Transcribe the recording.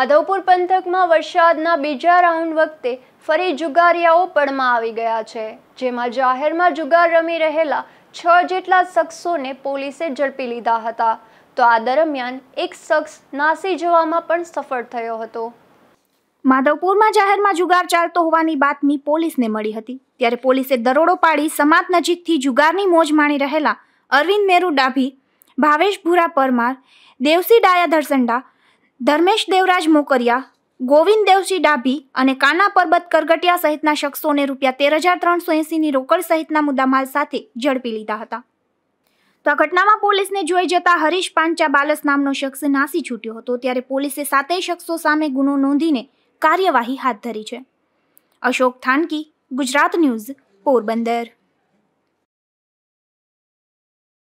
માધવપુર પંથકમાં વરસાદના બીજા રાઉન્ડ વખતે ફરી જુગારિયાઓ પડમાં આવી ગયા છે જેમાં જાહેરમાં જુગાર રમી રહેલા છ જેટલા શખ્સોને પોલીસે ઝડપી લીધા હતા તો આ દરમિયાન એક શખ્સ નાસી જવામાં પણ સફળ થયો હતો માધવપુરમાં જાહેરમાં જુગાર ચાલતો હોવાની બાતમી પોલીસને મળી હતી ત્યારે પોલીસે દરોડો પાડી સમાજ નજીકથી જુગારની મોજ માણી રહેલા અરવિંદ મેરુ ડાભી ભાવેશ ભૂરા પરમાર દેવસી ડાયા ધરસંડા ધર્મેશ દેવરાજ મોકરિયા ગોવિંદ દેવજી ડાભી અને કાના પરબત કરગટિયા સહિતના શખ્સોને રૂપિયા તેર હજાર ત્રણસો એંસીની રોકડ સહિતના મુદ્દામાલ સાથે ઝડપી લીધા હતા તો આ ઘટનામાં પોલીસને જોઈ જતા હરીશ પાંચા બાલસ નામનો શખ્સ નાસી છૂટ્યો હતો ત્યારે પોલીસે સાતેય શખ્સો સામે ગુનો નોંધીને કાર્યવાહી હાથ ધરી છે અશોક થાનકી ગુજરાત ન્યૂઝ પોરબંદર